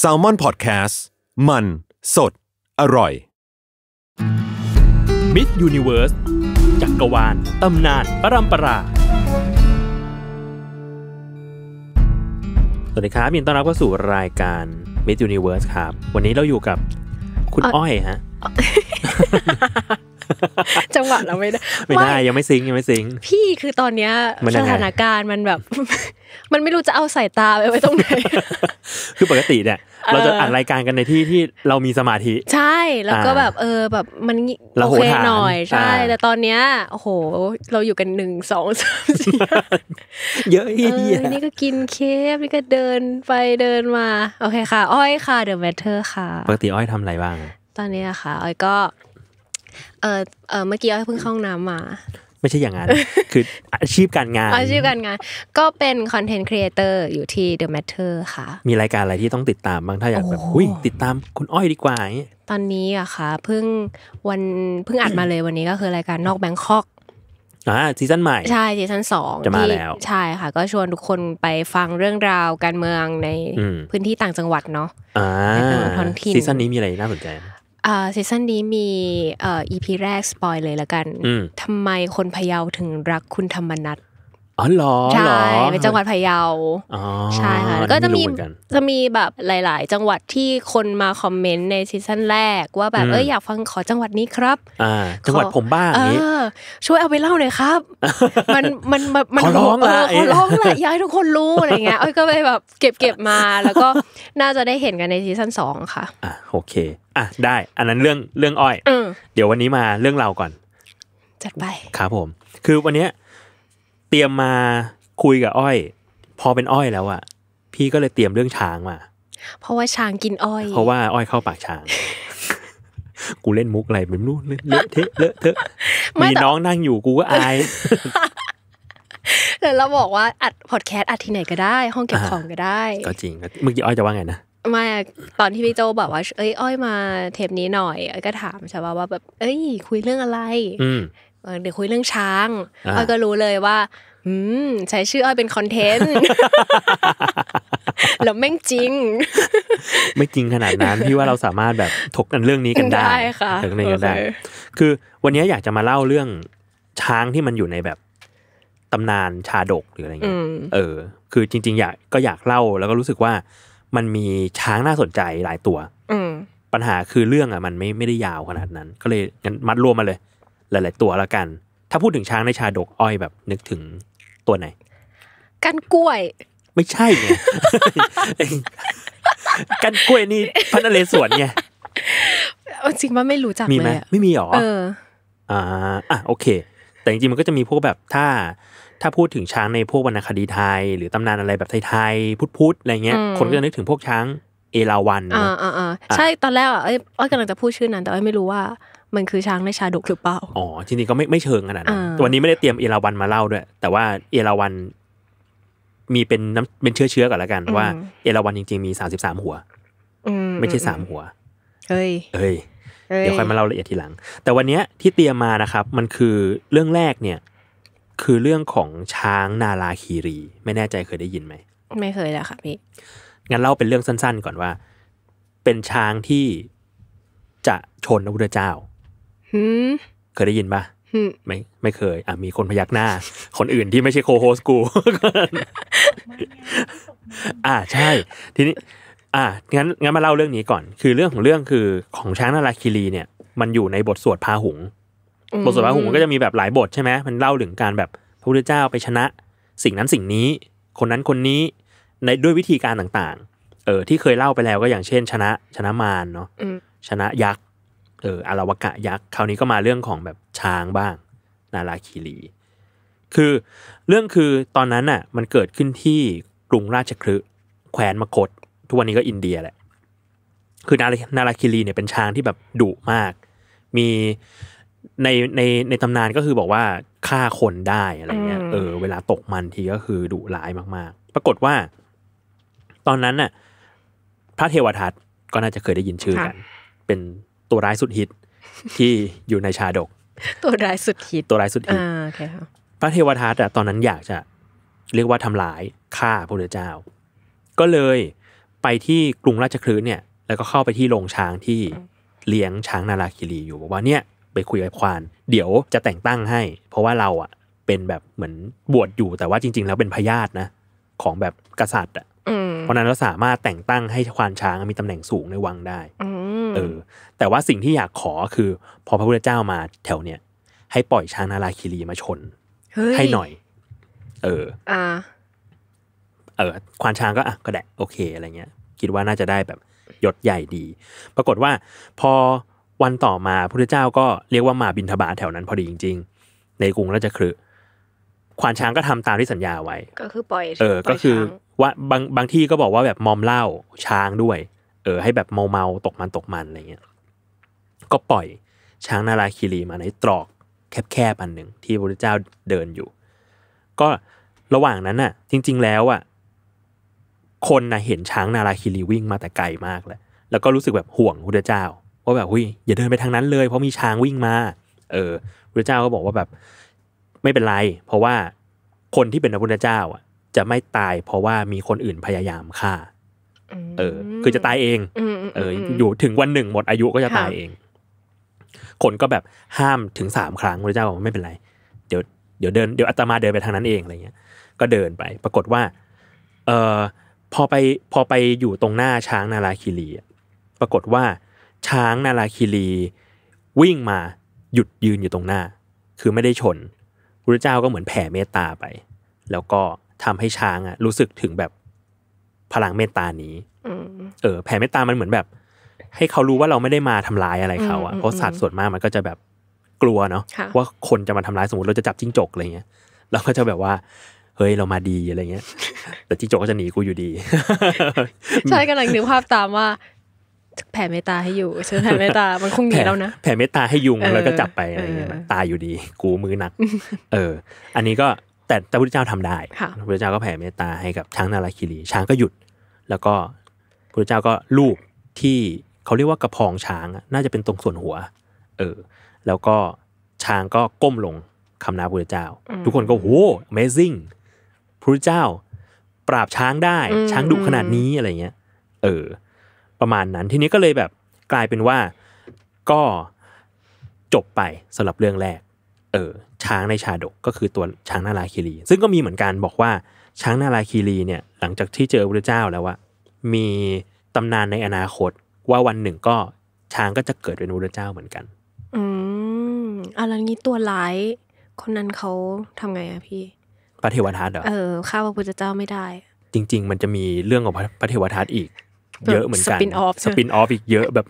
s a l ม o n PODCAST มัน สด อร่อยมิดยูนิเวิร์สจักรวาลตำนาน ประรำปรา สวัสดีครับยินต้อนรับเข้าสู่รายการมิดยูนิเวิร์สครับ วันนี้เราอยู่กับคุณอ้อย ฮะจังหวะเราไม่ได้ ไม่ได้ยังไม่ซิงยังไม่ซิงพี่คือตอนเนี้ยสถานการณ์มันแบบมันไม่รู้จะเอาสายตาไปไว้ตรงไหน คือปกติเนี่ย เราจะอัดรายการกันในที่ที่เรามีสมาธิ ใช่ แล้วก็แบบเออแบบมัน โอเคหน่อยใช่ แต่ตอนเนี้ยโอ้โห เราอยู่กันหนึ่งสองสามสี่เยอะอีนี่ก็กินเค้กนี่ก็เดินไปเดินมา โอเคค่ะอ้อยค่ะเดอะแมทเทอร์ค่ะ ปกติอ้อยทำอะไรบ้าง ตอนนี้นะคะอ้อยก็เออเออเมื่อกี้เพิ่งเข้าห้องน้ำมา ไม่ใช่อย่างนั้นคืออาชีพการงานอาชีพการงาน ก็เป็นคอนเทนต์ครีเอเตอร์อยู่ที่ The Matter ค่ะ มีรายการอะไรที่ต้องติดตามบ้าง ถ้าอยากแบบอุ้ย ติดตาม คุณอ้อยดีกว่าตอนนี้อะค่ะเพิ่งวันเพิ่งอัดมาเลยวันนี้ก็คือรายการนอกแบงคอกอ่าซีซั่นใหม่ใช่ซีซั่นสองจะมาแล้วใช่ค่ะ ก็ชวนทุกคนไปฟังเรื่องราวการเมืองในพื้นที่ต่างจังหวัดเนาะอ่าท้อง่ซีซั่นนี้มีอะไรน่าสนใจซีซั่นนี้มีอีพีแรกสปอยเลยละกัน ทำไมคนพะเยาถึงรักคุณธรรมนัทอ๋อหรอใช่เป็นจังหวัดพะเยาใช่ค่ะก็จะมีจะมีแบบหลาย ๆ จังหวัดที่คนมาคอมเมนต์ในซีซั่นแรกว่าแบบเอออยากฟังขอจังหวัดนี้ครับจังหวัดผมบ้างช่วยเอาไปเล่าหน่อยครับมันมันแบบมันร้องละขอร้องละอยากให้ทุกคนรู้อะไรเงี้ยเอ้ก็ไปแบบเก็บเก็บมาแล้วก็น่าจะได้เห็นกันในซีซั่นสองค่ะอ่ะโอเคอ่ะได้อันนั้นเรื่องเรื่องอ้อย เดี๋ยววันนี้มาเรื่องเราก่อนจัดไปครับผมคือวันนี้เตรียมมาคุยกับอ้อย พอเป็นอ้อยแล้วอะพี่ก็เลยเตรียมเรื่องช้างมาเพราะว่าช้างกินอ้อย เพราะว่าอ้อยเข้าปากช้าง กูเล่นมุกอะไรไม่รู้เลอะเทะเลอะเทอะมีน้องนั่งอยู่กูก็อายแล้วเราบอกว่าอัดพอดแคสต์อัดที่ไหนก็ได้ ห้องเก็บของก็ได้ ก็จริงเมื่อกี้อ้อยจะว่าไงนะมาตอนที่พี่โจบอกว่า เอ้ยอ้อยมาเทปนี้หน่อยก็ถามใช่ป่าว่าแบบเอ้ยคุยเรื่องอะไรเดี๋ยวคุยเรื่องช้างอ้อยก็รู้เลยว่า อืมใช้ชื่ออ้อยเป็นคอนเทนต์แล้วแม่งจริง ไม่จริงขนาดนั้นพี่ว่าเราสามารถแบบถกกันเรื่องนี้กันได้ค่ะถกในกันได้คือวันนี้อยากจะมาเล่าเรื่องช้างที่มันอยู่ในแบบตำนานชาดกหรืออะไรเงี้ยเออ คือจริง ๆ อยากก็อยากเล่าแล้วก็รู้สึกว่ามันมีช้างน่าสนใจหลายตัวปัญหาคือเรื่องอ่ะ มันไม่ไม่ได้ยาวขนาดนั้น ก็เลยงั้นมัดรวมมาเลยหลายๆตัวละกัน ถ้าพูดถึงช้างในชาดกอ้อยแบบนึกถึงตัวไหน กันกล้วย ไม่ใช่ไงกันกล้วยนี่พันเลสวนไงจริงว่าไม่รู้จักมีไหมไม่มีหรอเอออ่าอ่ะโอเค แต่จริงๆ มันก็จะมีพวกแบบถ้าถ้าพูดถึงช้างในพวกวรรณคดีไทย หรือตำนานอะไรแบบไทยๆพุทธๆอะไรเงี้ยคนก็จะนึกถึงพวกช้าง เอราวันอ่าอ่าใช่ตอนแรกอ่ะออ้อยกำลังจะพูดชื่อนั้น แต่อ้อยไม่รู้ว่ามันคือช้างในชาดกหรือเปล่า อ๋อ จริง ๆ ก็ไม่ไม่เชิงขนาดนั้นวันนี้ไม่ได้เตรียมเอราวันมาเล่าด้วย แต่ว่าเอราวันมีเป็นน้ำเป็นเชื้อเชื้อก่อนละกันว่าเอราวันจริงๆ มีสามสิบสามหัวไม่ใช่สามหัว เฮ้ย เฮ้ย เดี๋ยวค่อยมาเล่าละเอียดทีหลัง แต่วันนี้ที่เตรียมมานะครับ มันคือเรื่องแรกเนี่ย คือเรื่องของช้างนาลาคีรี ไม่แน่ใจเคยได้ยินไหมไม่เคยเลยค่ะพี่ งั้นเล่าเป็นเรื่องสั้นๆ ก่อนว่า เป็นช้างที่จะชนพระพุทธเจ้าเคยได้ยินปะไม่ไม่เคย อ่ะมีคนพยักหน้า คนอื่นที่ไม่ใช่โคโฮสกูอ่าใช่ ทีนี้ อ่างั้นงั้นมาเล่าเรื่องนี้ก่อน คือเรื่องของเรื่องคือ ของช้างนาราคิรีเนี่ย มันอยู่ในบทสวดพาหุง บทสวดพาหุงก็จะมีแบบหลายบทใช่ไหมมันเล่าถึงการแบบพระพุทธเจ้าไปชนะ สิ่งนั้นสิ่งนี้ คนนั้นคนนี้ในด้วยวิธีการต่าง ๆ เออ ที่เคยเล่าไปแล้วก็อย่างเช่น ชนะ ชนะมารเนาะชนะยักษ์เอออาราวกะยักษ์คราวนี้ก็มาเรื่องของแบบช้างบ้าง นาราคีรี คือเรื่องคือตอนนั้นน่ะ มันเกิดขึ้นที่กรุงราชคฤห์แขวนมคตทุกวันนี้ก็อินเดียแหละ คือนานาราคีรีเนี่ยเป็นช้างที่แบบดุมาก มีในในในตำนานก็คือบอกว่าฆ่าคนได้อะไรเงี้ยเออเวลาตกมันทีก็คือดุร้ายมาก ๆ ปรากฏว่า ตอนนั้นน่ะ พระเทวทัตก็น่าจะเคยได้ยินชื่อกันเป็นตัวร้ายสุดฮิตที่อยู่ในชาดก ตัวร้ายสุดฮิตตัวร้ายสุดฮิตโอเคค่ะ พระเทวทัตตอนนั้นอยากจะเรียกว่าทำลายฆ่าพระเจ้า ก็เลยไปที่กรุงราชคลห์เนี่ย แล้วก็เข้าไปที่โรงช้างที่เลี้ยงช้างนาราคิรีอยู่บอกว่าเนี่ยไปคุยกับควานเดี๋ยวจะแต่งตั้งให้ เพราะว่าเราอ่ะเป็นแบบเหมือนบวชอยู่แต่ว่าจริง ๆ แล้วเป็นพญาตนะของแบบกษัตริย์อ่ะเพราะนั้นเราสามารถแต่งตั้งให้ควานช้างมีตำแหน่งสูงในวังได้เออ แต่ว่าสิ่งที่อยากขอคือพอพระพุทธเจ้ามาแถวเนี้ย ให้ปล่อยช้างนาราคีรีมาชน ให้หน่อย เออ อ่า เออ ควานช้างก็อ่ะก็ได้โอเคอะไรเงี้ยคิดว่าน่าจะได้แบบยศใหญ่ดี ปรากฏว่า พอวันต่อมาพระพุทธเจ้าก็เรียกว่ามาบินทบาทแถวนั้นพอดีจริงๆ ในกรุงราชคฤห์ควานช้างก็ทำตามที่สัญญาไว้ ก็คือ ปล่อยเออ ก็คือว่าบางบางที่ก็บอกว่าแบบมอมเหล้าช้างด้วย เออ ให้แบบเมาเมาตกมันตกมันอะไรเงี้ยก็ปล่อยช้างนาราคีรีมาในตรอกแคบๆอันหนึ่งที่พระเจ้าเดินอยู่ ก็ระหว่างนั้นน่ะ จริงๆแล้วอ่ะคนนะเห็นช้างนาราคีรีวิ่งมาแต่ไกลมากแล้วแล้วก็รู้สึกแบบห่วงพระเจ้าว่าแบบหุ้ยอย่าเดินไปทางนั้นเลย เพราะมีช้างวิ่งมาเออพระเจ้าก็บอกว่าแบบ ไม่เป็นไร เพราะว่าคนที่เป็นพระพุทธเจ้า อ่ะจะไม่ตายเพราะว่ามีคนอื่นพยายามฆ่าเออ คือจะตายเอง เออ อยู่ถึงวันหนึ่งหมดอายุก็จะตายเอง คนก็แบบห้ามถึงสามครั้ง พระเจ้าบอกไม่เป็นไร เดี๋ยวเดี๋ยวเดิน เดี๋ยวอาตมาเดินไปทางนั้นเองอะไรเงี้ย ก็เดินไป ปรากฏว่า เออพอไป พอไปอยู่ตรงหน้าช้างนาราคิรีปรากฏว่า ช้างนาราคิรีวิ่งมาหยุดยืนอยู่ตรงหน้า คือไม่ได้ชน พระเจ้าก็เหมือนแผ่เมตตาไป แล้วก็ทำให้ช้างอ่ะรู้สึกถึงแบบพลังเมตตานี้เออแผ่เมตตา มันเหมือนแบบ ให้เขารู้ว่าเราไม่ได้มาทำร้ายอะไรเขาอ่ะเพราะสัตว์ส่วนมากมันก็จะแบบกลัวเนาะว่าคนจะมาทำร้ายสมมติ เราจะจับจิ้งจกอะไรเงี้ยเราก็จะแบบว่า เฮ้ยเรามาดีอะไรเงี้ยแต่จิ้งจกก็จะหนีกูอยู่ดี ใช่กำลังนึกภาพตามว่าแผ่เมตตาให้อยู่เชิญแผ่เมตตามันคงหนีแล้วนะแผ่เมตตาให้ยุงแล้วก็จับไปอะไรเงี้ยตายอยู่ดี กูมือหนักเออ อันนี้ก็แต่แต่พระเจ้าทำได้ พระพุทธเจ้าก็แผ่เมตตาให้กับช้างนาราคิรี ช้างก็หยุด แล้วก็พระพุทธเจ้าก็ลูบที่เขาเรียกว่ากระพองช้างน่าจะเป็นตรงส่วนหัว เออ แล้วก็ช้างก็ก้มลงคำนาพระพุทธเจ้า ทุกคนก็โห Amazing พระพุทธเจ้าปราบช้างได้ช้างดุขนาดนี้อะไรเงี้ย เออ ประมาณนั้นทีนี้ก็เลยแบบกลายเป็นว่าก็จบไปสำหรับเรื่องแรก เออช้างในชาดกก็คือตัวช้างนาราคีรี ซึ่งก็มีเหมือนกันบอกว่าช้างนาราคีรีเนี่ยหลังจากที่เจอพระเจ้าแล้วว่ามี ตำนานในอนาคตว่าวันหนึ่งก็ช้างก็จะเกิดเป็นพระเจ้าเหมือนกันอืมอะไรนี้ตัวร้ายคนนั้นเขาทำไงอะพี่พระเทวทัตเหรอเออข้าพระพุทธเจ้าไม่ได้ จริง ๆ มันจะมีเรื่องของพระเทวทัตอีก เยอะเหมือนกันสปินออฟสปินออฟอีกเยอะแบบ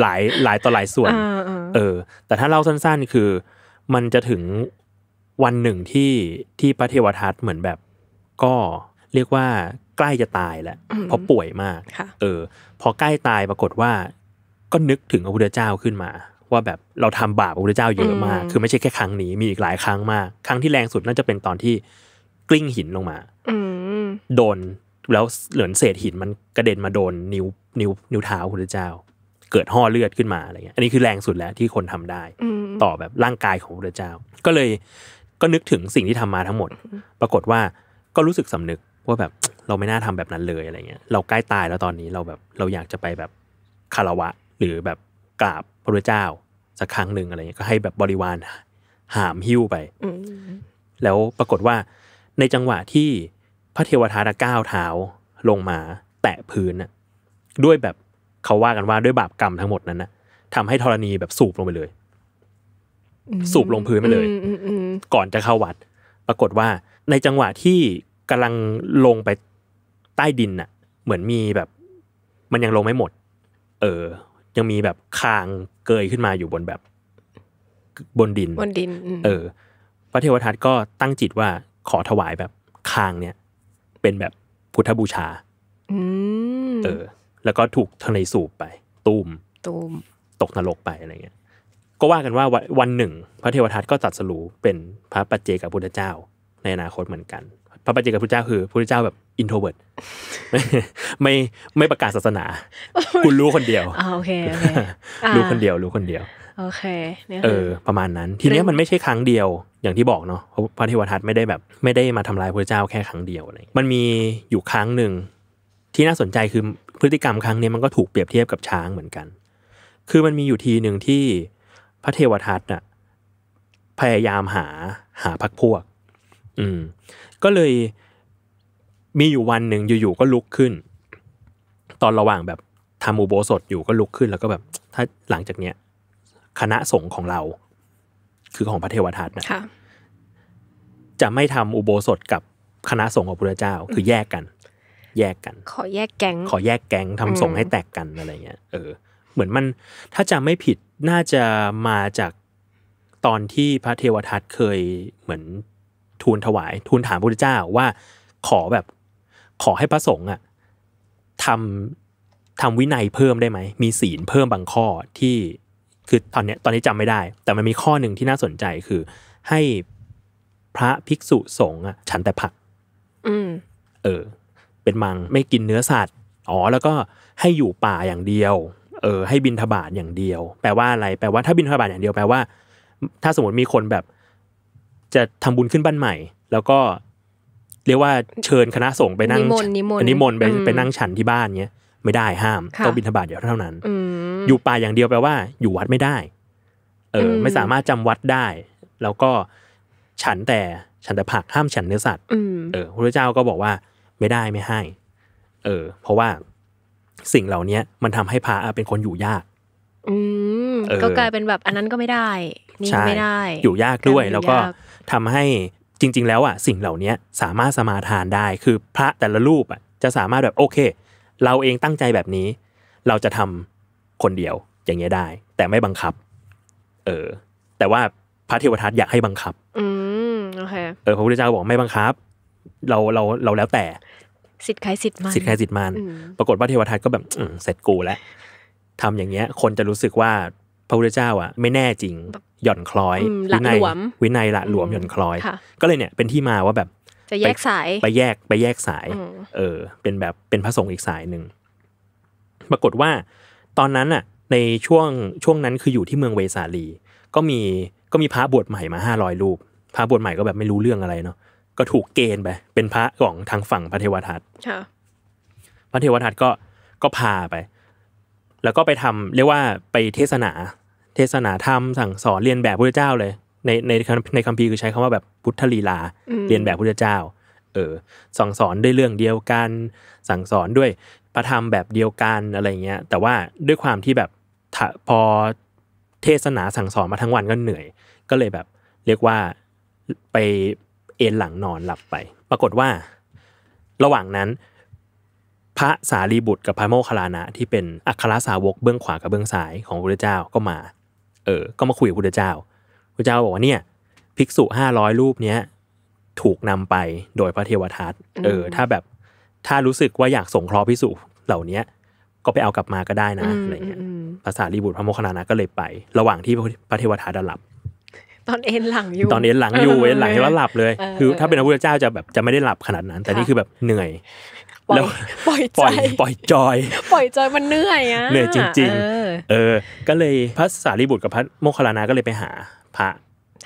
หลายหลายต่อหลายส่วนเออ แต่ถ้าเล่าสั้นๆคือมันจะถึงวันหนึ่งที่ที่พระเทวทัตเหมือนแบบ ก็เรียกว่าใกล้จะตายแล้วเพราะป่วยมากเออ พอใกล้ตายปรากฏว่า ก็นึกถึงพระพุทธเจ้าขึ้นมา ว่าแบบเราทำบาปพระพุทธเจ้าเยอะมาก คือไม่ใช่แค่ครั้งนี้มีอีกหลายครั้งมาก ครั้งที่แรงสุดน่าจะเป็นตอนที่กลิ้งหินลงมาโดนแล้วเหลือนเศษหินมันกระเด็นมาโดนนิ้วนิ้วนิ้วเท้าพระพุทธเจ้าเกิดห่อเลือดขึ้นมาอะไรเงี้ย อันนี้คือแรงสุดแล้วที่คนทำได้ ต่อแบบร่างกายของพระเจ้า ก็เลยก็นึกถึงสิ่งที่ทำมาทั้งหมด ปรากฏว่าก็รู้สึกสำนึกว่าแบบเราไม่น่าทำแบบนั้นเลยอะไรเงี้ย เราใกล้ตายแล้วตอนนี้เราแบบเราอยากจะไปแบบคารวะหรือแบบกราบพระเจ้า สักครั้งหนึ่งอะไรเงี้ย ก็ให้แบบบริวารหามหิ้วไป แล้วปรากฏว่าในจังหวะที่พระเทวทัตก้าวเท้าลงมาแตะพื้นด้วยแบบเขาว่ากันว่าด้วยบาปกรรมทั้งหมดนั้นนะทำให้ธรณีแบบสูบลงไปเลย สูบลงพื้นไปเลยก่อนจะเข้าวัด ปรากฏว่า ในจังหวะที่กำลังลงไปใต้ดินน่ะ เหมือนมีแบบ มันยังลงไม่หมด เออ ยังมีแบบคางเกยขึ้นมาอยู่บนแบบ บนดินบนดินเออ พระเทวทัตก็ตั้งจิตว่าขอถวายแบบคาง เนี่ย เป็นแบบพุทธบูชาเออแล้วก็ถูกทะเลสูบไป ตูมตูมตกนรกไปอะไรเงี้ย ก็ว่ากันว่าวันหนึ่งพระเทวทัตก็ตัดสรู้เป็นพระปัจเจกับพุทธเจ้า ในอนาคตเหมือนกัน พระปัจเจกับพุทธเจ้า คือพุทธเจ้าแบบอินโทรเวิร์ดไม่ไม่ประกาศศาสนาคุณรู้คนเดียวโอเครู้คนเดียว รู้คนเดียวโอเคเออประมาณนั้น ทีนี้มันไม่ใช่ครั้งเดียวอย่างที่บอกเนาะพระเทวทัตไม่ได้แบบ ไม่ได้มาทำลายพระเจ้าแค่ครั้งเดียวมันมีอยู่ครั้งหนึ่ง ที่น่าสนใจคือพฤติกรรมครั้งนี้มันก็ถูกเปรียบเทียบกับช้างเหมือนกัน คือมันมีอยู่ทีหนึ่งที่พระเทวทัตน่ะพยายามหาหาพักพวก อืม ก็เลยมีอยู่วันหนึ่งอยู่ๆก็ลุกขึ้น ตอนระหว่างแบบทำอุโบสถอยู่ก็ลุกขึ้น แล้วก็แบบถ้าหลังจากเนี้ยคณะสงฆ์ของเรา คือของพระเทวทัตนะะจะไม่ทำอุโบสถกับคณะสงฆ์ของพระเจ้าคือแยกกันแยกกัน ขอแยกแก๊ง ขอแยกแก๊งทำส่งให้แตกกันอะไรเงี้ย เออ เหมือนมันถ้าจำไม่ผิดน่าจะมาจากตอนที่พระเทวทัตเคยเหมือนทูลถวายทูลถามพระพุทธเจ้าว่าขอแบบขอให้พระสงฆ์อะทำทำวินัยเพิ่มได้ไหมมีศีลเพิ่มบางข้อที่คือตอนนี้ตอนนี้จำไม่ได้ แต่มันมีข้อหนึ่งที่น่าสนใจคือ ให้พระภิกษุสงฆ์ฉันแต่ผัก อืเออเป็นมัง ไม่กินเนื้อสัตว์ อ๋อ แล้วก็ให้อยู่ป่าอย่างเดียว เออ ให้บินทบาทอย่างเดียว แปลว่าอะไร แปลว่าถ้าบินทบาทอย่างเดียวแปลว่า ถ้าสมมติมีคนแบบ จะทำบุญขึ้นบ้านใหม่ แล้วก็ เรียกว่า เชิญคณะสงฆ์ไปนั่งนิมนต์นนิมต์ไปไปนั่งฉันที่บ้านเนี้ยไม่ได้ห้าม ต้องบินทบาทอย่างเท่านั้นอยู่ป่าอย่างเดียวแปลว่า อยู่วัดไม่ได้ เออ ไม่สามารถจำวัดได้ แล้วก็ ฉันแต่ฉันแต่ผักห้ามฉันเนื้อสัตว์เออพระเจ้าก็บอกว่าไม่ได้ไม่ให้ เออ เพราะว่าสิ่งเหล่านี้มันทำให้พระเป็นคนอยู่ยาก อืมก็กลายเป็นแบบอันนั้นก็ไม่ได้ นี่ไม่ได้ อยู่ยากด้วย แล้วก็ทำให้จริง ๆ แล้วอ่ะสิ่งเหล่านี้สามารถสมาทานได้คือพระแต่ละรูปอ่ะ จะสามารถแบบโอเค เราเองตั้งใจแบบนี้ เราจะทำคนเดียวอย่างเงี้ยได้ แต่ไม่บังคับ เออ แต่ว่าพระเทวทัตอยากให้บังคับ อืมโอเค เออพระพุทธเจ้าบอกไม่บังคับเราเราเราแล้วแต่สิทธิ์ใครสิทธิ์มันสิทธิ์ใครสิทธิ์มันปรากฏว่าเทวทัตก็แบบเสร็จกูแล้ว ทำอย่างเงี้ย คนจะรู้สึกว่าพระพุทธเจ้าอ่ะ ไม่แน่จริงหย่อนคล้อยวินัยวินัยละหลวมหย่อนคล้อยก็เลยเนี่ยเป็นที่มาว่าแบบจะแยกสายไปแยกไปแยกสาย เออ เป็นแบบเป็นพระสงฆ์อีกสายหนึ่งปรากฏว่าตอนนั้นอ่ะ ในช่วงช่วงนั้นคืออยู่ที่เมืองเวสาลี ก็มีก็มีพระบวชใหม่มาห้าร้อยรูปพระบวชใหม่ก็แบบไม่รู้เรื่องอะไรเนาะก็ถูกเกณฑ์ไป เป็นพระของทางฝั่งพระเทวทัตพระเทวทัตก็ก็พาไป แล้วก็ไปทำเรียกว่าไปเทศนา เทศนาธรรมสั่งสอนเรียนแบบพระเจ้าเลยในในในคำพีคือใช้คำว่าแบบพุทธลีลาเรียนแบบพระเจ้า เออสั่งสอนด้วยเรื่องเดียวกันสั่งสอนด้วยพระธรรมแบบเดียวกันอะไรเงี้ย แต่ว่าด้วยความที่แบบพอเทศนาสั่งสอนมาทั้งวันก็เหนื่อย ก็เลยแบบ เรียกว่าไปเอนหลังนอนหลับไป ปรากฏว่าระหว่างนั้น พระสารีบุตรกับพระโมคคัลลานะที่เป็นอัครสาวกเบื้องขวากับเบื้องซ้ายของพระเจ้าก็มา เออ ก็มาคุยกับพระเจ้าพระเจ้า บอกว่าเนี่ย ภิกษุห้าร้อยรูปเนี้ยถูกนำไปโดยพระเทวทัตเออ ถ้าแบบถ้ารู้สึกว่าอยากสงเคราะห์ภิกษุเหล่าเนี้ย ก็ไปเอากลับมาก็ได้นะอะไรเงี้ยภาษารีบุตรพระโมคคัลลานะก็เลยไป ระหว่างที่พระเทวทัตหลับตอนเอ็นหลังอยู่ ตอนเอ็นหลังอยู่เอ็นหลังที่ว่าหลับเลย คือถ้าเป็นพระพุทธเจ้าจะแบบจะไม่ได้หลับขนาดนั้น แต่นี่คือแบบเหนื่อย แล้วปล่อยอจปล่อยจอย ปล่อยจอยมันเหนื่อยอ่ะเหนื่อยจริงๆเออ ก็เลยพระสารีบุตรกับพระโมคคัลลานะก็เลยไปหา พระ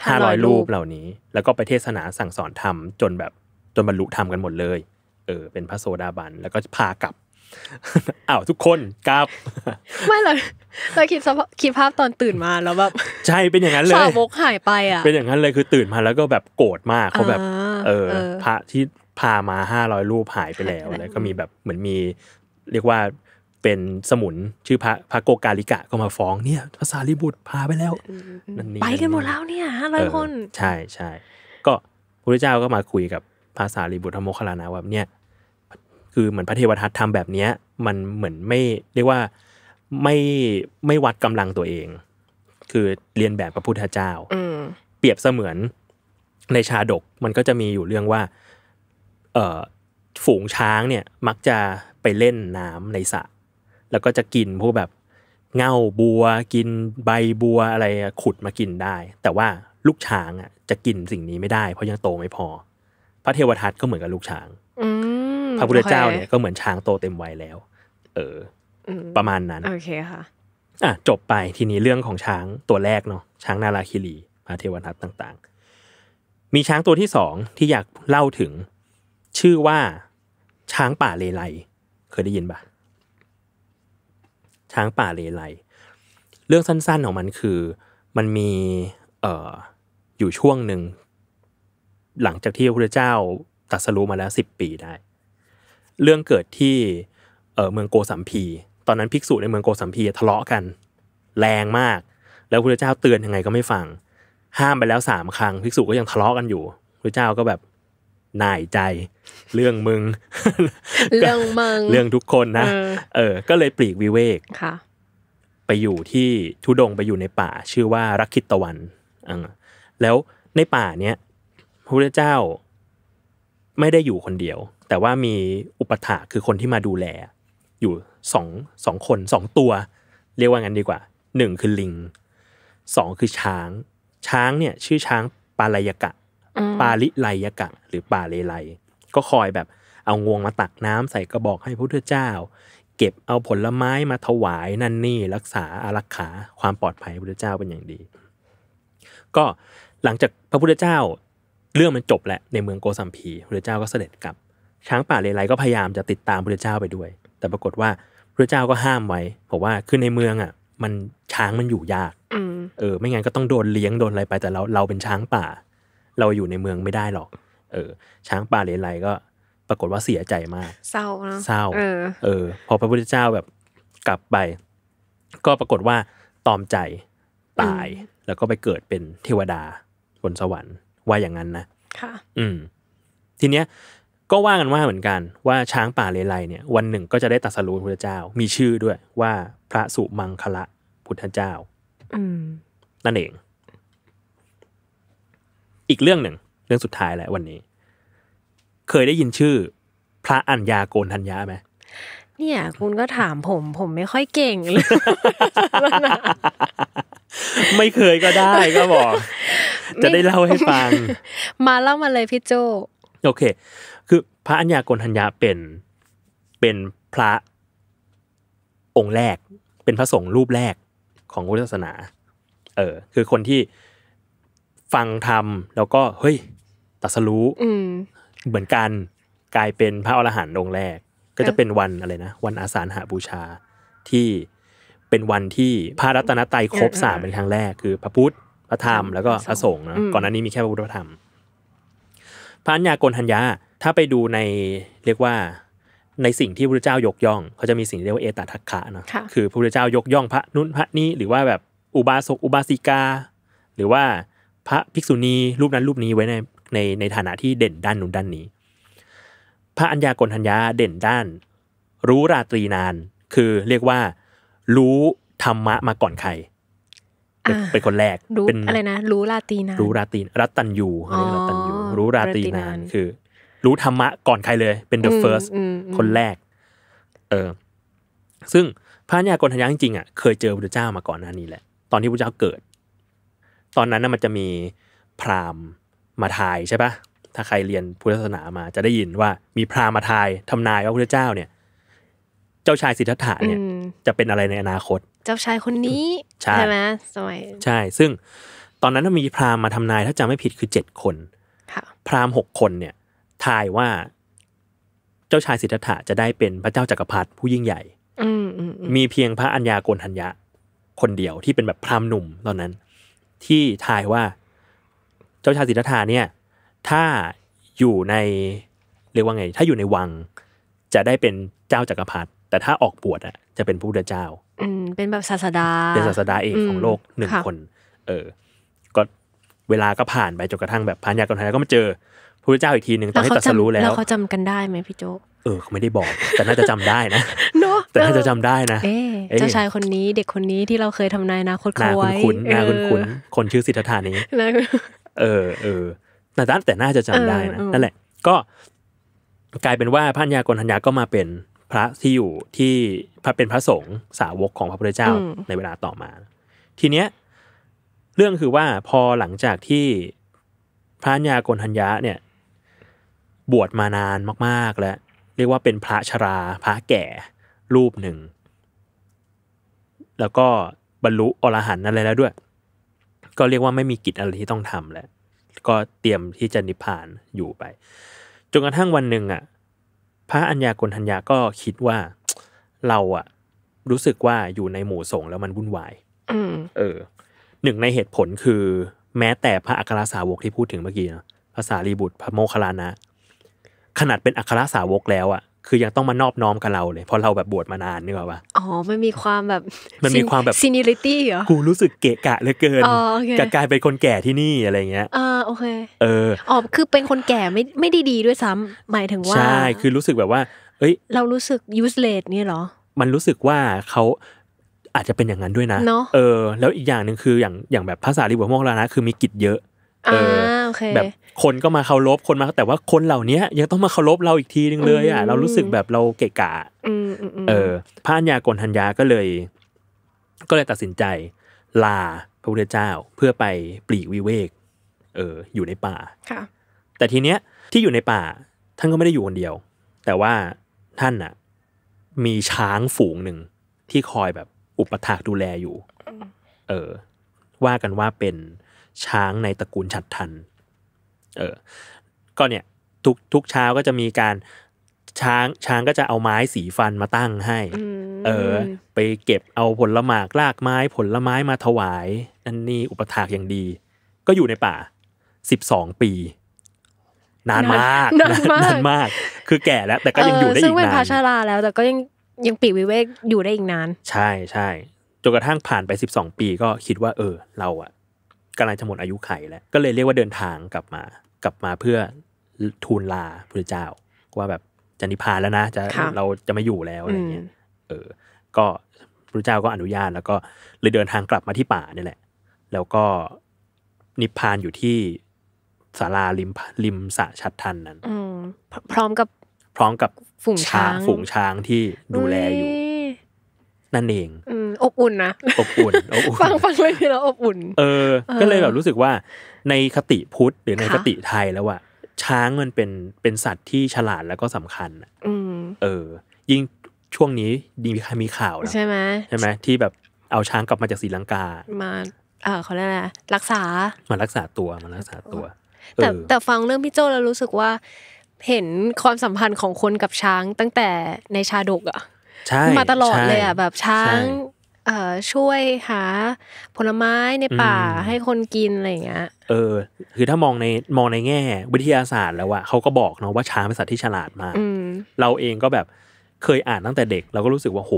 ห้าร้อยรูปเหล่านี้ แล้วก็ไปเทศนาสั่งสอนธรรมจนแบบจนบรรลุธรรมกันหมดเลย เออ เป็นพระโสดาบันแล้วก็พากลับอ้าวทุกคนกราบไม่เรยเราคิดคิดภาพตอนตื่นมาแล้วแบบใช่เป็นอย่างนั้นเลยสาวกหายไปอ่ะเป็นอย่างนั้นเลยคือตื่นมาแล้วก็แบบโกรธมากเขาแบบเออพระที่พามาห้าร้อยรูปหายไปแล้วแล้วก็มีแบบเหมือนมีเรียกว่าเป็นสมุนชื่อพระพระโกกาลิกะก็มาฟ้องเนี่ยพระสารีบุตรพาไปแล้วนันนี่ไปกันหมดแล้วเนี่ยห้าร้อยคน ใช่ใช่ก็พระเจ้าก็มาคุยกับภาษาลีบุตรโมคคลลานะว่าเนี่ยคือเหมือนพระเทวทัตทำแบบเนี้ย มันเหมือนไม่เรียกว่าไม่ไม่วัดกำลังตัวเอง คือเรียนแบบพระพุทธเจ้าเปรียบเสมือนในชาดก มันก็จะมีอยู่เรื่องว่า เออฝูงช้างเนี่ยมักจะไปเล่นน้ำในสระแล้วก็จะกินพวกแบบเง่าบัวกินใบบัวอะไรขุดมากินได้ แต่ว่าลูกช้างอ่ะจะกินสิ่งนี้ไม่ได้ เพราะยังโตไม่พอ พระเทวทัตก็เหมือนกับลูกช้างระพุทธเจ้าเนี่ยก็เหมือนช้างโตเต็มวัยแล้วเออ ประมาณนั้นโอเคค่ะอ่ะจบไปทีนี้เรื่องของช้างตัวแรกเนาะช้างนาราคิรีพระเทวทัตต่าง ๆ มีช้างตัวที่สองที่อยากเล่าถึงชื่อว่าช้างป่าเลไลเคยได้ยินปะช้างป่าเลไลเรื่องสั้นๆของมันคือ มันมี เอ่อ อยู่ช่วงหนึ่งหลังจากที่พระพุทธเจ้าตัดสรุมาแล้วสิบปีได้เรื่องเกิดที่เมืองโกสัมพี ตอนนั้นภิกษุในเมืองโกสัมพีทะเลาะกัน แรงมาก แล้วพระเจ้าเตือนยังไงก็ไม่ฟัง ห้ามไปแล้วสามครั้งภิกษุก็ยังทะเลาะกันอยู่ พระเจ้าก็แบบน่ายใจ เรื่องมึงเรื่องมึงเรื่องทุกคนนะ เออ ก็เลยปลีกวิเวกค่ะไปอยู่ที่ทุดงไปอยู่ในป่า ชื่อว่ารักคิตตะวันอแล้วในป่าเนี้ยพระพุทธเจ้าไม่ได้อยู่คนเดียวแต่ว่ามีอุปถาคือคนที่มาดูแลอยู่สองสองคนสองตัว เรียกว่างั้นดีกว่าหนึ่งคือลิงสองคือช้าง ช้างเนี่ยชื่อช้างปาลายกะปาลิไลยกะ หรือปาเลไลก็คอยแบบเอางวงมาตักน้ำใส่กระบอกให้พระพุทธเจ้า เก็บเอาผลไม้มาถวาย นั่นนี่รักษาอารักขาความปลอดภัยพระพุทธเจ้าเป็นอย่างดี ก็หลังจากพระพุทธเจ้าเรื่องมันจบแหละในเมืองโกสัมพีพระพุทธเจ้าก็เสด็จกลับช้างป่าเลไลก็พยายามจะติดตามพระเจ้าไปด้วย แต่ปรากฏว่าพระเจ้าก็ห้ามไว้บอกว่าคือในเมืองอ่ะ มันช้างมันอยู่ยากเออ ไม่งั้นก็ต้องโดนเลี้ยงโดนอะไรไป แต่เรา เราเป็นช้างป่า เราอยู่ในเมืองไม่ได้หรอก เออ ช้างป่าเลไลก็ ปรากฏว่าเสียใจมาก เศร้าเนาะเศร้าเออ พอพระพุทธเจ้าแบบกลับไป ก็ปรากฏว่า ตอมใจตาย แล้วก็ไปเกิดเป็นเทวดาบนสวรรค์ ว่าอย่างนั้นนะ ค่ะ อืม ทีเนี้ยก็ว่ากันว่าเหมือนกันว่าช้างป่าเลไลเนี่ยวันหนึ่งก็จะได้ตัดสรุพุทธเจ้า มีชื่อด้วย ว่าพระสุมังคละพุทธเจ้านั่นเอง อีกเรื่องหนึ่งเรื่องสุดท้ายแหละ วันนี้ เคยได้ยินชื่อพระอัญญาโกนทัญญาไหมเนี่ย คุณก็ถามผม ผมไม่ค่อยเก่งเลย ไม่เคยก็ได้ก็บอก จะได้เล่าให้ฟังมาเล่ามาเลยพี่โจโอเคพระอัญญากลทัญญาเป็นเป็นพระองค์แรก เป็นพระสงฆ์รูปแรกของพุทธศาสนา เออ คือคนที่ฟังธรรมแล้วก็เฮ้ยตัสรู้เหมือนกันกลายเป็นพระอรหันต์องค์แรกก็จะเป็นวันอะไรนะวันอาสาฬหาบูชาที่เป็นวันที่พระรัตนตรัยครบสามเป็นครั้งแรก คือพระพุทธพระธรรมแล้วก็พระสงฆ์นะก่อนหน้านี้มีแค่พระพุทธพระธรรมพระัญญากลทัญญาถ้าไปดูในเรียกว่าในสิ่งที่พระเจ้ายกย่องเขาจะมีสิ่งเรียกว่าเอตทัคคะเนาะคือพระเจ้ายกย่อง พระนุ้นพระนี้หรือว่าแบบอุบาสกอุบาสิกา หรือว่าพระภิกษุณีรูปนั้นรูปนี้ไว้ในในในฐานะที่เด่นด้านนู้นด้านนี้ พระอัญญากลทัญญาเด่นด้าน รู้ราตรีนาน คือเรียกว่ารู้ธรรมะมาก่อนใครเป็นคนแรกร็นอะไรนะ รู้ราตรีนานรู้ราตรีรัตตัญยูเขาเรียกรัตตัญยูรู้ราตรีนานคือรู้ธรรมะก่อนใครเลย เป็น the first คนแรก เออ ซึ่งพระญากรทัญญาจริงๆอ่ะ เคยเจอพระเจ้ามาก่อนหน้านี้แหละ ตอนที่พระเจ้าเกิด ตอนนั้นน่ะมันจะมีพราหมณ์มาทายใช่ปะถ้าใครเรียนพุทธศาสนามาจะได้ยินว่ามีพราหมณ์มาทายทำนายว่าพระเจ้าเนี่ย เจ้าชายสิทธัตถะเนี่ย จะเป็นอะไรในอนาคต เจ้าชายคนนี้ใช่ไหมสมัยใช่ ซึ่งตอนนั้นมีพราหมณ์มาทำนาย ถ้าจำไม่ผิดคือเจ็ดคนพราหมณ์หกคนเนี่ยทายว่าเจ้าชายสิทธัตถะจะได้เป็นพระเจ้าจากักรพรรดิผู้ยิ่งใหญ่มีเพียงพระอัญญาโกณทัญญะ คนเดียวที่เป็นแบบพราหมณ์หนุ่มตอนนั้น ที่ทายว่าเจ้าชายสิทธัตถะเนี่ยถ้าอยู่ในเรียกว่าไง ถ้าอยู่ในวังจะได้เป็นเจ้าจากักรพรรดิแต่ถ้าออกบวชอ่ะ จะเป็นผู้เดทเจ้า อืม เป็นแบบศาสดา เป็นศาสดาเอกของโลกหนึ่งคน เออ ก็เวลาก็ผ่านไปจนกระทั่ง แบบพันยากรทันก็มาเจอพระเจ้าอีกทีหนึ่งตอนที่ตัดสรู้แล้วแล้วเขาจำกันได้ไหมพี่โจเออเขาไม่ได้บอก แต่น่าจะจำได้นะเนาะแต่น่าจะจำได้นะเจ้าชายคนนี้เด็กคนนี้ที่เราเคยทำนายนาคตคุา้นคุ้นนาคุ้นคุ้นคนชื่อสิทธัตถานี้ เออ เออ แต่แต่น่าจะจำได้นะนั่นแหละ ก็ กลายเป็นว่าพระญากรทัญญาก็มาเป็นพระที่อยู่ที่พระเป็นพระสงฆ์สาวกของพระพุทธเจ้าในเวลาต่อมา ทีเนี้ย เรื่องคือว่าพอหลังจากที่พระญากรทัญญาเนี่ยบวชมานานมากๆแล้วเรียกว่าเป็นพระชราพระแก่ รูปหนึ่ง แล้วก็บรรลุอรหันต์อะไรแล้วด้วย ก็เรียกว่าไม่มีกิจอะไรที่ต้องทำแล้ว ก็เตรียมที่จะนิพพานอยู่ไปจนกระทั่งวันหนึ่งอ่ะ พระอัญญากลทัญญาก็คิดว่าเราอ่ะรู้สึกว่าอยู่ในหมู่สงแล้วมันวุ่นวายเออ หนึ่งในเหตุผลคือ แม้แต่พระอัครสาวกที่พูดถึงเมื่อกี้นะภาษารีบุตร พระโมคคัลลานะขนาดเป็นอัครสาวกแล้วอะคือยังต้องมานอบน้อมกับเราเลย เพราะเราแบบบวชมานานนี่หรอวะอ๋อ มันมีความแบบมันมีความแบบซีนิริตี้เหรอ กูรู้สึกเกะกะเหลือเกินกับกายเป็นคนแก่ที่นี่อะไรเงี้ย อ่าโอเค เออ อ๋อ คือเป็นคนแก่ไม่ไม่ดีด้วยซ้ำหมายถึงว่า ใช่ คือรู้สึกแบบว่า เอ้ย เรารู้สึกยูสเลสเนี่ยหรอ มันรู้สึกว่าเขาอาจจะเป็นอย่างนั้นด้วยนะ เออ แล้วอีกอย่างหนึ่งคืออย่างอย่างแบบภาษาลิบบวโมกแล้วนะ คือมีกิจเยอะเออแบบคนก็มาเคารพคนมา แต่ว่าคนเหล่านี้ยังต้องมาเคารพเราอีกทีนึงเลยอ่ะเรารู้สึกแบบเราเกะกะเออพระัญญากนทัญญาก็เลย ก็เลยตัดสินใจ ลาพระพุทธเจ้า เพื่อไปปลีกวิเวกเออ อยู่ในป่าค่ะแต่ทีเนี้ยที่อยู่ในป่าท่านก็ไม่ได้อยู่คนเดียว แต่ว่าท่านน่ะ มีช้างฝูงหนึ่งที่คอยแบบอุปถากดูแลอยู่เออ ว่ากันว่าเป็นช้างในตระกูลฉัตรทัน เออ ก็เนี่ยทุกทุกเช้าก็จะมีการช้างช้างก็จะเอาไม้สีฟันมาตั้งให้ เออ ไปเก็บเอาผลหมากลากไม้ผลไม้มาถวายนั่นนี่อุปถากอย่างดี ก็อยู่ในป่าสิบสองปี นานมากนานมาก คือแก่แล้ว แต่ก็ยังอยู่ได้อีกนานซึ่งเป็นพาชาราแล้ว แต่ก็ยังยังปีกวิเวกอยู่ได้อีกนาน ใช่ใช่จนกระทั่งผ่านไปสิบสองปี ก็คิดว่า เออเราอะกำลังจะหมดอายุไขแล้วก็เลยเรียกว่าเดินทางกลับมา กลับมาเพื่อทูลลาพระเจ้าว่าแบบจะนิพพานแล้วนะจะเราจะไม่อยู่แล้วอะไรเงี้ยเออ ก็พระเจ้าก็อนุญาต แล้วก็เลยเดินทางกลับมาที่ป่านี่แหละ แล้วก็นิพพานอยู่ที่ศาลาริมริมสะชัดทันนั้นพร้อมกับพร้อมกับฝูงช้างฝูงช้างที่ดูแลอยู่นั่นเองอบอุ่นนะอบอุ่นอบอุ่น ฟังฟังเลยแล้วอบอุ่น เออ ก็เลยแบบรู้สึกว่า ในคติพุทธหรือในคติไทยแล้วอะช้างมันเป็นเป็นสัตว์ที่ฉลาดแล้วก็สำคัญอเออ ยิ่งช่วงนี้ดีมีข่าวใช่ไหมใช่ไหมที่แบบเอาช้างกลับมาจากศรีลังกา มา เออเขาเรียกอะไรรักษามารักษาตัวมารักษาตัว แต่แต่ฟังเรื่องพี่โจแล้วรู้สึกว่า เห็นความสัมพันธ์ของคนกับช้างตั้งแต่ในชาดกอะมาตลอดเลยอ่ะแบบช้างช่วยหา ผลไม้ในป่าให้คนกินอะไรอย่างเงี้ย เออ คือถ้ามองในมองในแง่วิทยาศาสตร์แล้วอะเขาก็บอกเนาะว่าช้างเป็นสัตว์ที่ฉลาดมากเราเองก็แบบเคยอ่านตั้งแต่เด็กเราก็รู้สึกว่าโห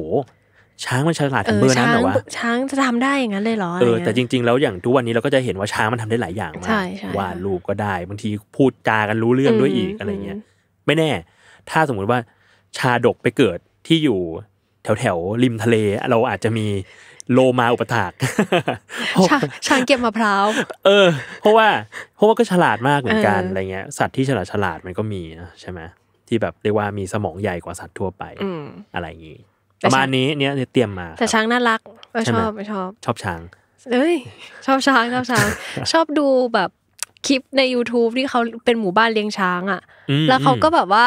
ช้างมันฉลาดถึงเบอร์นั้นหรอวะช้างจะทำได้อย่างนั้นเลยเหรอเออแต่จริง ๆ แล้วอย่างทุกวันนี้เราก็จะเห็นว่าช้างมันทำได้หลายอย่างมากวาดรูปก็ได้บางทีพูดจากันรู้เรื่องด้วยอีกอะไรเงี้ย ไม่แน่ ถ้าสมมุติว่าชาดกไปเกิดที่อยู่แถวแถวริมทะเล เราอาจจะมีโลมาอุปถาก ช้างเก็บมะพร้าว เออเพราะว่าเพราะว่าก็ฉลาดมากเหมือนกันอะไรเงี้ย สัตว์ที่ฉลาดฉลาดมันก็มีนะใช่ไหมที่แบบเรียกว่ามีสมองใหญ่กว่าสัตว์ทั่วไป อะไรอย่างนี้ประมาณนี้เนี้ยเตรียมมาแต่ช้างน่ารัก ชอบชอบชอบช้าง เอ้ย ชอบช้างชอบช้าง ชอบดูแบบคลิปใน YouTube ที่เขาเป็นหมู่บ้านเลี้ยงช้าง อ่ะแล้วเขาก็แบบว่า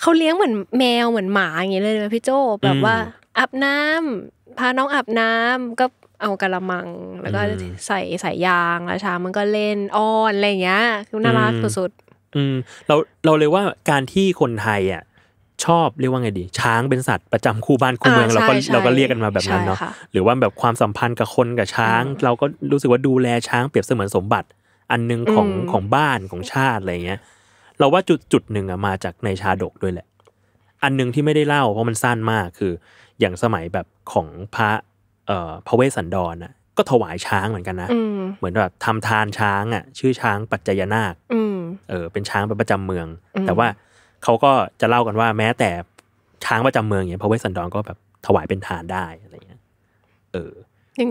เขาเลี้ยงเหมือนแมวเหมือนหมาอย่างเงี้ยเลยนะพี่โจแบบว่าอาบน้ำพาน้องอาบน้ำก็เอากระมัง แล้วก็ใส่ใส่ยางแล้วช้างมันก็เล่นอ้อนอะไรเงี้ยคือน่ารักสุดๆอืมเราเราเลยว่าการที่คนไทยอ่ะชอบเรียกว่าไงดี ช้างเป็นสัตว์ประจำคู่บ้านคู่เมืองเราก็เราก็เรียกกันมาแบบนั้นเนาะหรือว่าแบบความสัมพันธ์กับคนกับช้าง เราก็รู้สึกว่าดูแลช้างเปรียบเสมือนสมบัติอันนึงของของบ้านของชาติอะไรเงี้ยเราว่าจุดจุดหนึ่งอะมาจากในชาดกด้วยแหละ อันหนึ่งที่ไม่ได้เล่าเพราะมันสั้นมากคืออย่างสมัยแบบของพระ เอ่อพระเวสสันดรนะก็ถวายช้างเหมือนกันนะเหมือนแบบทำทานช้าง อ่ะ ชื่อช้างปัจจยนาคเออเป็นช้างประจำเมือง แต่ว่าเขาก็จะเล่ากันว่า แม้แต่ช้างประจำเมืองอย่างพระเวสสันดรก็แบบถวายเป็นทานได้อะไรเงี้ยเออ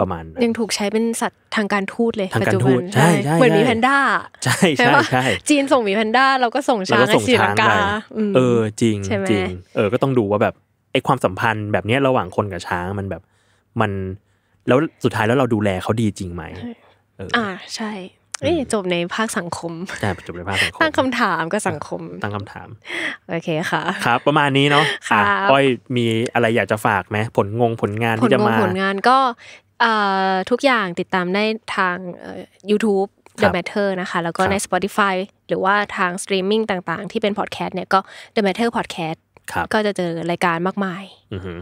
ประมาณยังถูกใช้เป็นสัตว์ทางการทูตเลยปัจจุบันใช่ใเหมือนมีแพนด้าใช่ใช่ใช่จีนส่งมีแพนด้าเราก็ส่งช้างส่งศรีลังกาเออจริงจริงเออก็ต้องดูว่าแบบไอความสัมพันธ์แบบนี้ระหว่างคนกับช้าง มันแบบมันแล้วสุดท้ายแล้วเราดูแลเขาดีจริงไหมอ่าใช่เอ้จบในภาคสังคมใช่ จบในภาคสังคมตั้งคำถามกับสังคมตั้งคำถามโอเคค่ะ ครับ ประมาณนี้เนาะค่ะอ้อยมีอะไรอยากจะฝากไหมผลงงผลงานที่จะมาผลงานก็ทุกอย่างติดตามได้ทาง YouTube The Matter นะคะ แล้วก็ใน Spotify หรือว่าทางสตรีมมิ่งต่างๆที่เป็นพอดแคสต์เนี่ยก็ The Matter Podcast ก็จะเจอรายการมากมาย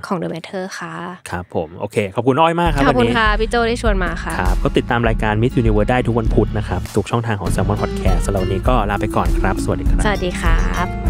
ของ The Matter ค่ะครับผมโอเค ขอบคุณอ้อยมากครับขอบคุณค่ะพี่โจได้ชวนมาค่ะครับก็ติดตามรายการ Miss Universe ได้ทุกวันพุธนะครับทุกช่องทางของ s ซ l m o n Podcast สำหรับวันนี้ก็ลาไปก่อนครับสวัสดีครับสวัสดีครับ